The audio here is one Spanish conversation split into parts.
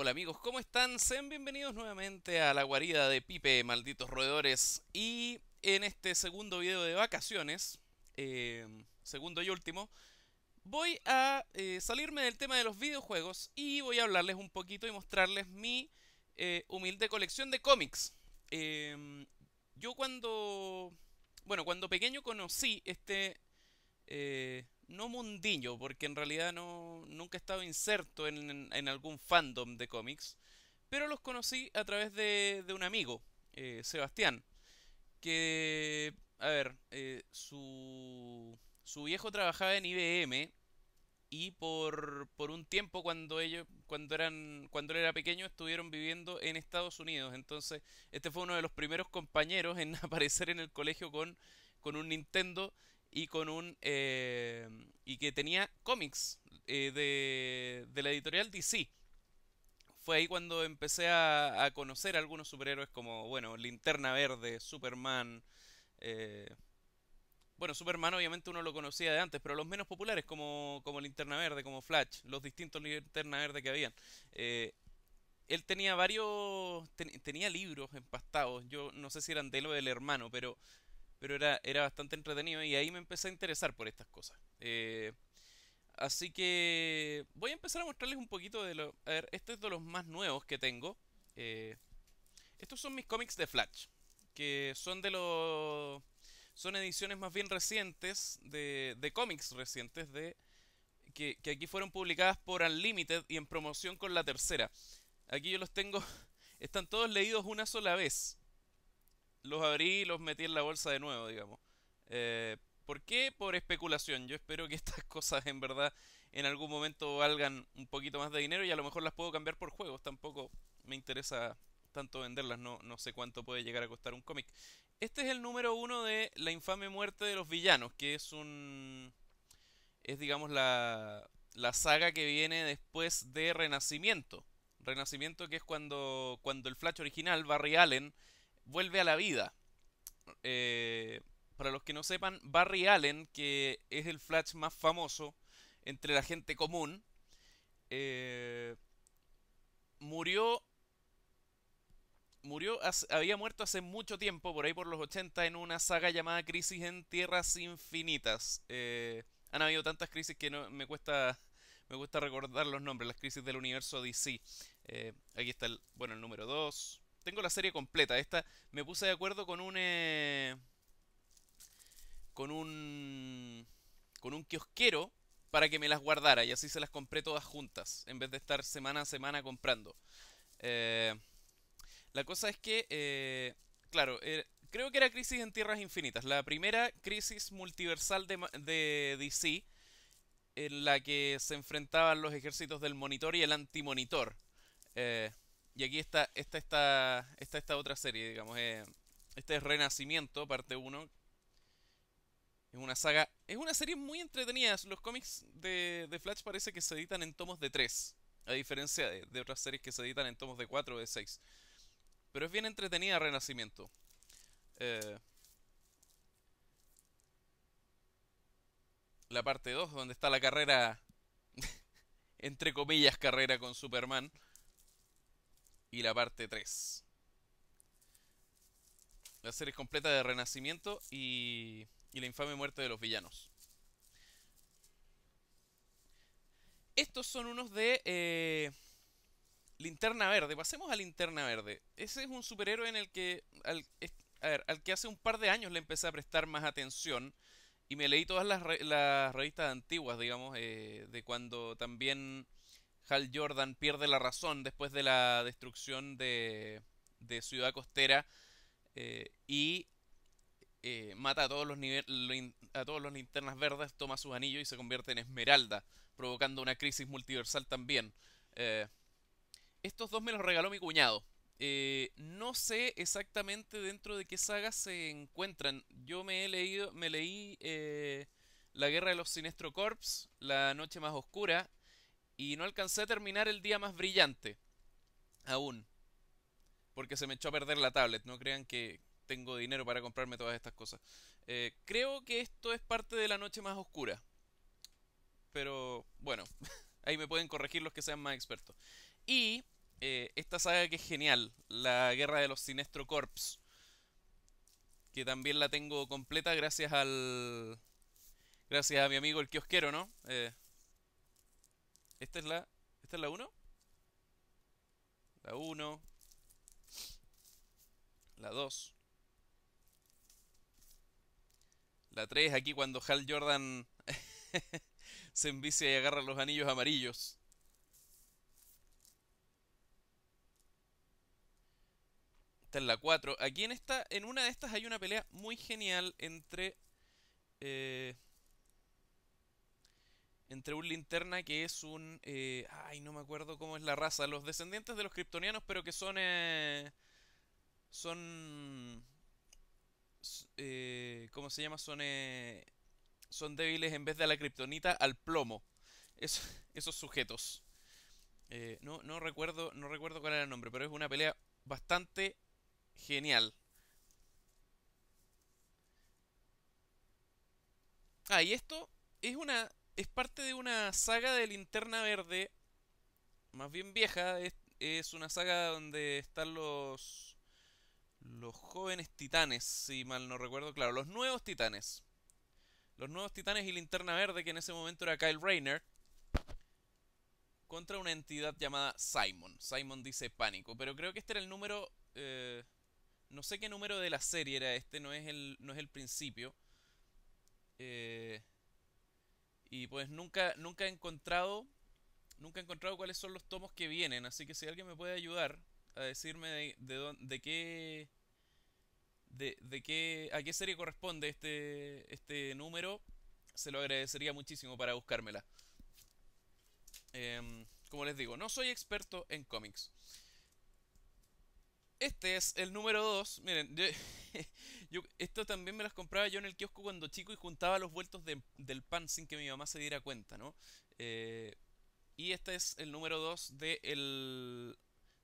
Hola amigos, ¿cómo están? Sean bienvenidos nuevamente a la guarida de Pipe, malditos roedores. Y en este segundo video de vacaciones, em, segundo y último, voy a eh, salirme del tema de los videojuegos y voy a hablarles un poquito y mostrarles mi eh, humilde colección de cómics. Em, yo cuando... Bueno, cuando pequeño conocí este eh, no mundiño, porque en realidad no, nunca he estado inserto en, algún fandom de cómics, pero los conocí a través de, un amigo, eh, Sebastián, que, a ver, eh, su, su viejo trabajaba en IBM y por, por un tiempo cuando ellos cuando eran cuando él era pequeño estuvieron viviendo en Estados Unidos entonces este fue uno de los primeros compañeros en aparecer en el colegio con, con un Nintendo y con un eh, y que tenía cómics eh, de, de, la editorial DC. Fue ahí cuando empecé a, a, conocer a algunos superhéroes como, bueno, Linterna Verde, Superman. Eh, bueno, Superman obviamente uno lo conocía de antes, pero los menos populares como, como Linterna Verde, como Flash, los distintos Linterna Verde que habían. él tenía varios... tenía libros empastados, yo no sé si eran de lo del hermano, pero pero era, era bastante entretenido y ahí me empecé a interesar por estas cosas. Eh, así que voy a empezar a mostrarles un poquito de lo... A ver, este es de los más nuevos que tengo. Eh, estos son mis cómics de Flash, que son de los... Son ediciones más bien recientes, de, de cómics recientes, de que, que aquí fueron publicadas por Unlimited y en promoción con la tercera. Aquí yo los tengo, están todos leídos una sola vez los abrí y los metí en la bolsa de nuevo, digamos. Eh, ¿Por qué? Por especulación. Yo espero que estas cosas en verdad en algún momento valgan un poquito más de dinero y a lo mejor las puedo cambiar por juegos. Tampoco me interesa tanto venderlas, no, no sé cuánto puede llegar a costar un cómic. Este es el número uno de La infame muerte de los villanos, que es un... es digamos la, la saga que viene después de Renacimiento. Renacimiento que es cuando, cuando el Flash original, Barry Allen, vuelve a la vida. Eh, para los que no sepan, Barry Allen, que es el Flash más famoso entre la gente común, eh, murió murió, había muerto hace mucho tiempo, por ahí por los 80, en una saga llamada Crisis en Tierras Infinitas. Eh, han habido tantas crisis que no, me cuesta me cuesta recordar los nombres, las crisis del universo DC. aquí está el, bueno, el número 2, tengo la serie completa. Esta me puse de acuerdo con un... Eh, con un... Con un kiosquero para que me las guardara y así se las compré todas juntas, en vez de estar semana a semana comprando. Eh, la cosa es que, eh, claro, creo que era Crisis en Tierras Infinitas, la primera crisis multiversal de, de, DC, en la que se enfrentaban los ejércitos del monitor y el antimonitor. Y aquí está, esta, está esta otra serie, digamos. Eh, este es Renacimiento, parte 1. Es una saga. Es una serie muy entretenida. Los cómics de, Flash parece que se editan en tomos de 3. A diferencia de, otras series que se editan en tomos de 4 o de 6. Pero es bien entretenida Renacimiento. Eh, la parte 2, donde está la carrera. entre comillas, carrera con Superman y la parte 3. La serie completa de Renacimiento y, y la infame muerte de los villanos. Estos son unos de eh, Linterna Verde. Pasemos a Linterna Verde. Ese es un superhéroe en el que... Al, al que hace un par de años le empecé a prestar más atención. Y me leí todas las, revistas antiguas, digamos, eh, de cuando también Hal Jordan pierde la razón después de la destrucción de, Ciudad Costera eh, y eh, mata a todos, los a todos los linternas verdes, toma su anillo y se convierte en Esmeralda, provocando una crisis multiversal también. Eh, estos dos me los regaló mi cuñado. no sé exactamente dentro de qué sagas se encuentran. Yo me he leído, me leí La Guerra de los Sinestro Corps, La Noche Más Oscura y no alcancé a terminar el día más brillante. Aún. Porque se me echó a perder la tablet. No crean que tengo dinero para comprarme todas estas cosas. Eh, creo que esto es parte de la noche más oscura. Pero bueno, ahí me pueden corregir los que sean más expertos. Y eh, esta saga que es genial, la guerra de los Sinestro Corps. Que también la tengo completa gracias al. Gracias a mi amigo el kiosquero, ¿no? Eh, esta es la... ¿Esta es la 1? La 1. La 2. La 3 aquí cuando Hal Jordan se envicia y agarra los anillos amarillos. Esta es la 4. Aquí en esta, en una de estas hay una pelea muy genial entre... Eh, entre un linterna que es un... Eh, ay, no me acuerdo cómo es la raza. Los descendientes de los kryptonianos, pero que son... Eh, son... Eh, ¿Cómo se llama? Son... Eh, son débiles en vez de a la kriptonita al plomo. esos sujetos. no, no, recuerdo, no recuerdo cuál era el nombre, pero es una pelea bastante genial. Ah, y esto es una es parte de una saga de linterna verde, más bien vieja, es, una saga donde están los, los jóvenes titanes, si mal no recuerdo, claro, los nuevos titanes. Los nuevos titanes y linterna verde, que en ese momento era Kyle Rayner, contra una entidad llamada Simon. Simon dice pánico, pero creo que este era el número... Eh, no sé qué número de la serie era este, no es el, no es el principio. Eh, y pues nunca, nunca he encontrado. Nunca he encontrado cuáles son los tomos que vienen. Así que si alguien me puede ayudar a decirme de, de, qué. De, de, qué. a qué serie corresponde este. este número. Se lo agradecería muchísimo para buscármela. Em, como les digo, no soy experto en cómics. Este es el número 2. Miren, yo, esto también me las compraba yo en el kiosco cuando chico y juntaba los vueltos del pan sin que mi mamá se diera cuenta, ¿no? Eh, y este es el número 2 de el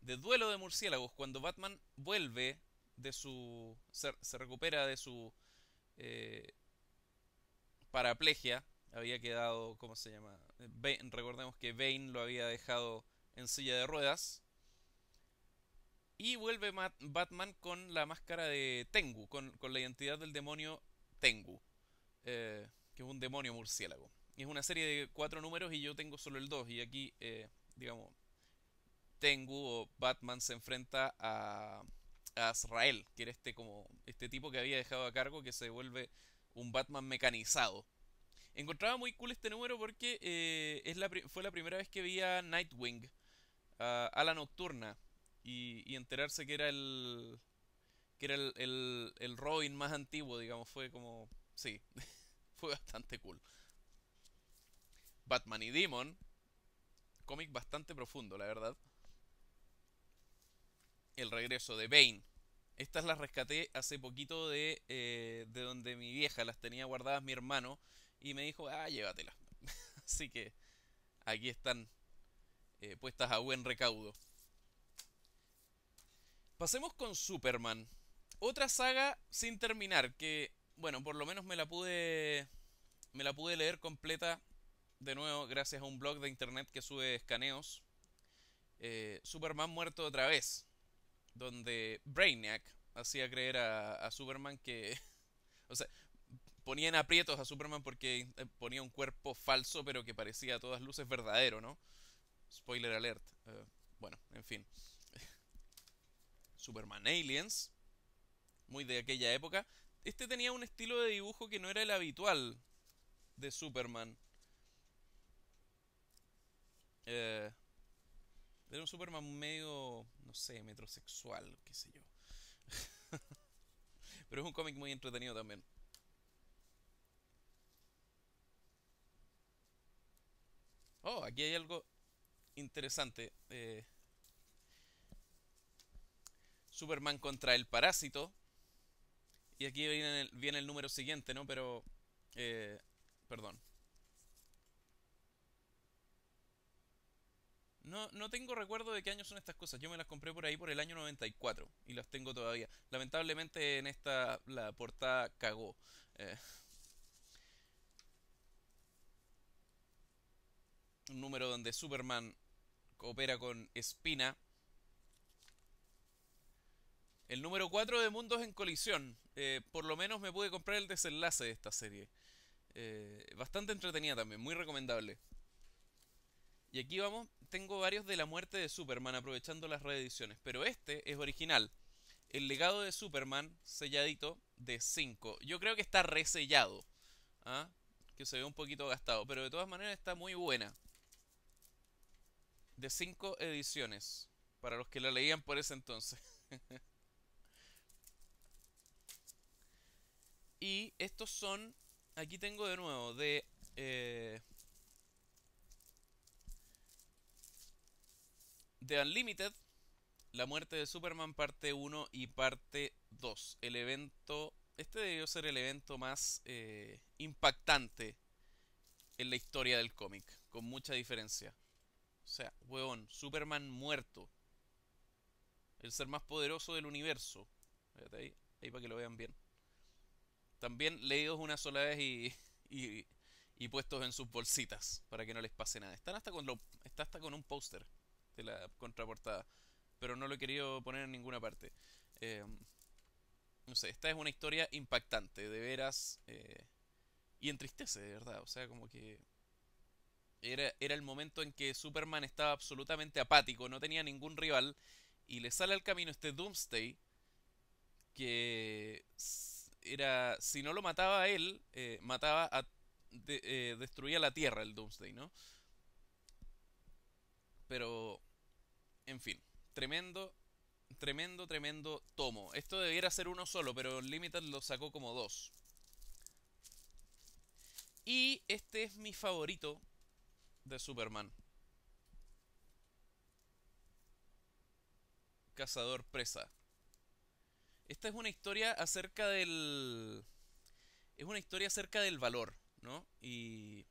de Duelo de Murciélagos, cuando Batman vuelve de su... se, recupera de su eh, paraplegia. Había quedado, ¿cómo se llama? recordemos que Bane lo había dejado en silla de ruedas y vuelve Batman con la máscara de Tengu, con, la identidad del demonio Tengu, eh, que es un demonio murciélago. es una serie de cuatro números y yo tengo solo el dos. Y aquí, eh, digamos, Tengu o Batman se enfrenta a, a Azrael, que era este, como, este tipo que había dejado a cargo, que se vuelve un Batman mecanizado. Encontraba muy cool este número porque eh, es fue la primera vez que vi a Nightwing, ah, a la nocturna y, enterarse que era el que era el, el, el, Robin más antiguo, digamos, fue como, sí, fue bastante cool. Batman y Demon, cómic bastante profundo, la verdad. El regreso de Bane. Estas las rescaté hace poquito de, eh, de donde mi vieja las tenía guardadas mi hermano y me dijo, ah, llévatelas. Así que aquí están eh, puestas a buen recaudo. Pasemos con Superman. Otra saga sin terminar, que, bueno, por lo menos me la pude. Me la pude leer completa. De nuevo, gracias a un blog de internet que sube escaneos. Eh, Superman muerto otra vez. Donde Brainiac hacía creer a, Superman que. o sea, ponían aprietos a Superman porque eh, ponía un cuerpo falso, pero que parecía a todas luces verdadero, ¿no? Spoiler alert. Eh, bueno, en fin. Superman Aliens, muy de aquella época, este tenía un estilo de dibujo que no era el habitual de Superman. Eh, era un Superman medio, no sé, metrosexual, qué sé yo. Pero es un cómic muy entretenido también. Oh, aquí hay algo interesante. Eh, Superman contra el parásito. Y aquí viene el, viene el número siguiente, ¿no? Pero... Eh, perdón. No, tengo recuerdo de qué año son estas cosas. Yo me las compré por ahí por el año 94 y las tengo todavía. Lamentablemente en esta la portada cagó. Eh. un número donde Superman coopera con Espina el número 4 de Mundos en Colisión. Eh, por lo menos me pude comprar el desenlace de esta serie. Eh, bastante entretenida también, muy recomendable. Y aquí vamos, tengo varios de la muerte de Superman aprovechando las reediciones, pero este es original. El legado de Superman selladito de 5. Yo creo que está resellado. ¿ah? Que se ve un poquito gastado, pero de todas maneras está muy buena. De 5 ediciones, para los que la leían por ese entonces. Y estos son, aquí tengo de nuevo, de... Eh, de Unlimited, la muerte de Superman parte 1 y parte 2. El evento, este debió ser el evento más eh, impactante en la historia del cómic, con mucha diferencia. O sea, huevón, Superman muerto. El ser más poderoso del universo. Ahí, ahí para que lo vean bien también leídos una sola vez y, y, y, puestos en sus bolsitas para que no les pase nada. Están hasta con lo, está hasta con un póster de la contraportada, pero no lo he querido poner en ninguna parte. Eh, no sé, esta es una historia impactante, de veras, eh, y entristece, de verdad. O sea, como que era, era el momento en que Superman estaba absolutamente apático, no tenía ningún rival, y le sale al camino este Doomsday que era, si no lo mataba a él, eh, mataba a, eh, destruía la Tierra el Doomsday, ¿no? Pero, en fin, tremendo, tremendo, tremendo tomo. Esto debiera ser uno solo, pero Limited lo sacó como dos. Y este es mi favorito de Superman. Cazador presa. Esta es una historia acerca del... Es una historia acerca del valor, ¿no? Y...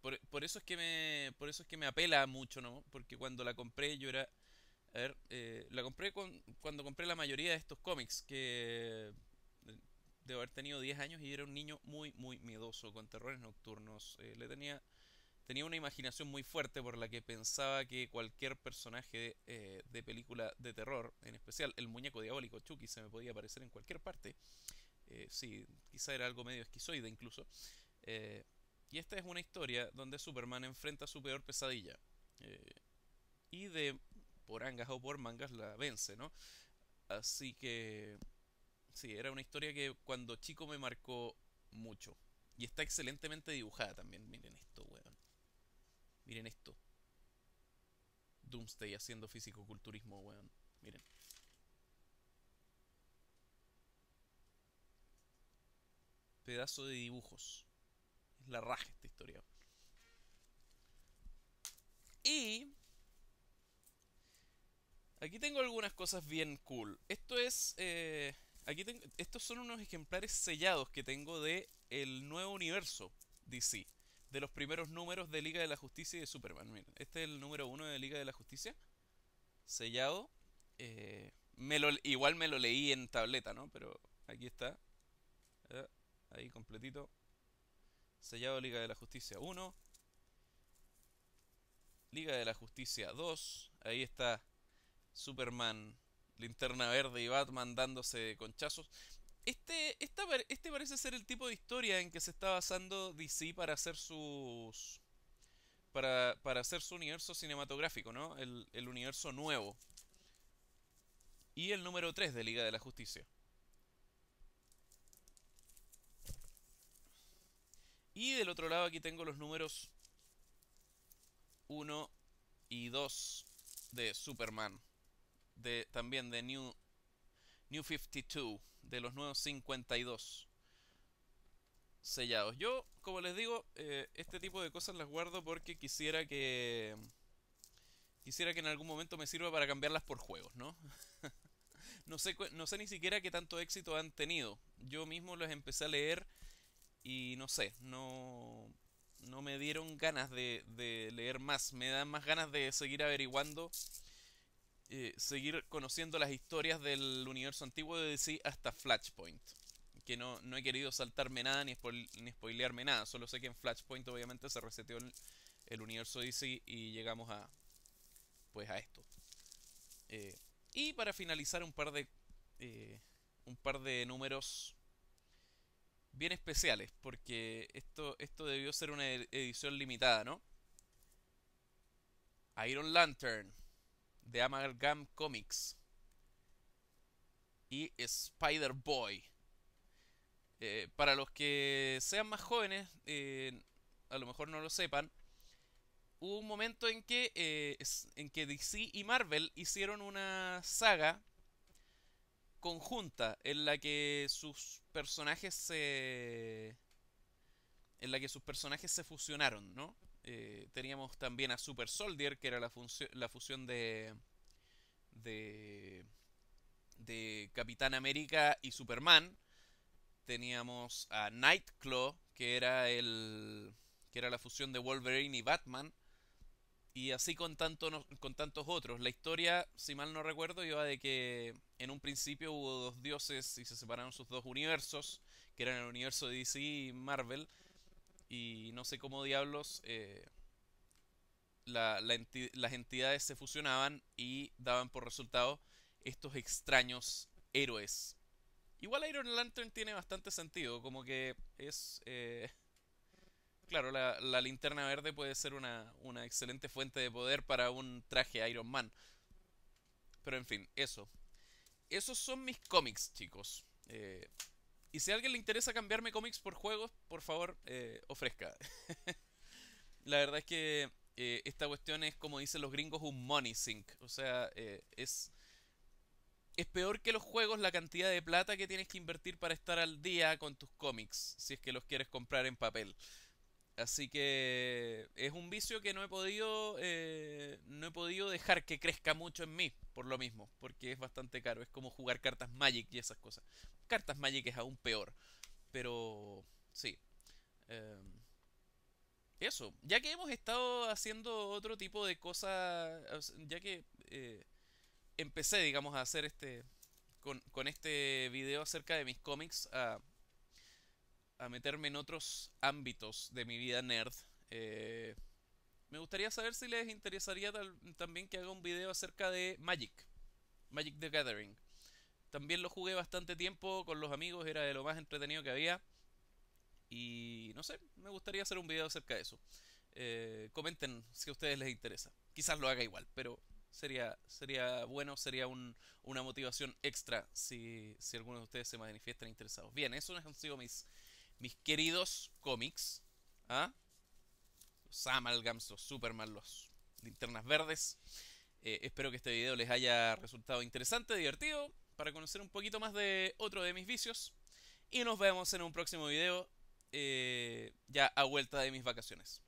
Por, por, eso es que me por eso es que me apela mucho no porque cuando la compré yo era a ver eh, la compré con, cuando compré la mayoría de estos cómics que eh, debo haber tenido 10 años y era un niño muy muy miedoso con terrores nocturnos eh, le tenía tenía una imaginación muy fuerte por la que pensaba que cualquier personaje eh, de película de terror, en especial el muñeco diabólico Chucky, se me podía aparecer en cualquier parte. Eh, sí, quizá era algo medio esquizoide incluso. Eh, y esta es una historia donde Superman enfrenta su peor pesadilla. y de por angas o por mangas la vence, ¿no? Así que... Sí, era una historia que cuando chico me marcó mucho. Y está excelentemente dibujada también, miren esto. Miren esto. Doomsday haciendo físico-culturismo, weón. Miren. Pedazo de dibujos. Es la raja esta historia. Y... Aquí tengo algunas cosas bien cool. Esto es... Eh, aquí estos son unos ejemplares sellados que tengo de el nuevo universo DC de los primeros números de Liga de la Justicia y de Superman. este es el número uno de Liga de la Justicia, sellado. Eh, me lo, igual me lo leí en tableta, ¿no? Pero aquí está. Eh, ahí completito. Sellado Liga de la Justicia 1. Liga de la Justicia 2. Ahí está Superman, Linterna Verde y Batman dándose conchazos. Este, esta, este parece ser el tipo de historia en que se está basando DC para hacer sus. Para, para hacer su universo cinematográfico, ¿no? El, universo nuevo. Y el número 3 de Liga de la Justicia. Y del otro lado aquí tengo los números 1 y 2 de Superman. De, también de New, New 52 de los nuevos 52 sellados. Yo, como les digo, eh, este tipo de cosas las guardo porque quisiera que... Quisiera que en algún momento me sirva para cambiarlas por juegos, ¿no? no, sé, no sé ni siquiera qué tanto éxito han tenido. Yo mismo los empecé a leer y no sé, no, no me dieron ganas de, de leer más. Me dan más ganas de seguir averiguando eh, seguir conociendo las historias del universo antiguo de DC hasta Flashpoint. Que no, no he querido saltarme nada ni, spoil ni, spoilearme nada. Solo sé que en Flashpoint obviamente se reseteó el, universo DC y llegamos a. Pues a esto. Eh, y para finalizar un par de. Eh, un par de números bien especiales, porque esto, esto debió ser una edición limitada, ¿no? Iron Lantern, de Amalgam Comics y Spider-Boy. Eh, para los que sean más jóvenes, eh, a lo mejor no lo sepan, hubo un momento en que, eh, en que DC y Marvel hicieron una saga conjunta en la que sus personajes se en la que sus personajes se fusionaron, ¿no? Eh, teníamos también a Super Soldier, que era la, fusión de, de, Capitán América y Superman. Teníamos a Nightclaw, que era el que era la fusión de Wolverine y Batman. Y así con, tanto, con tantos otros. La historia, si mal no recuerdo, iba de que en un principio hubo dos dioses y se separaron sus dos universos, que eran el universo de DC y Marvel. Y no sé cómo diablos eh, las entidades se fusionaban y daban por resultado estos extraños héroes. Igual Iron Lantern tiene bastante sentido, como que es... Eh, claro, la, linterna verde puede ser una, una excelente fuente de poder para un traje Iron Man. Pero en fin, eso. Esos son mis cómics, chicos. Eh, y si a alguien le interesa cambiarme cómics por juegos, por favor, eh, ofrezca. la verdad es que eh, esta cuestión es, como dicen los gringos, un money sink. O sea, eh, es, es peor que los juegos la cantidad de plata que tienes que invertir para estar al día con tus cómics, si es que los quieres comprar en papel. Así que es un vicio que no he podido eh, no he podido dejar que crezca mucho en mí por lo mismo, porque es bastante caro. Es como jugar cartas Magic y esas cosas. Cartas Magic es aún peor, pero sí. Em, eso. Ya que hemos estado haciendo otro tipo de cosas, ya que eh, empecé, digamos, a hacer este con, con este video acerca de mis cómics a a meterme en otros ámbitos de mi vida nerd. Eh, me gustaría saber si les interesaría también que haga un video acerca de Magic, Magic the Gathering. También lo jugué bastante tiempo con los amigos, era de lo más entretenido que había. Y no sé, me gustaría hacer un video acerca de eso. Eh, comenten si a ustedes les interesa. Quizás lo haga igual, pero sería, sería bueno, sería una motivación extra si, si alguno de ustedes se manifiestan interesados. Bien, no han sido mis mis queridos cómics, ¿ah? los Amalgams, Superman, los Linternas Verdes. Eh, espero que este video les haya resultado interesante, divertido, para conocer un poquito más de otro de mis vicios. Y nos vemos en un próximo video, eh, ya a vuelta de mis vacaciones.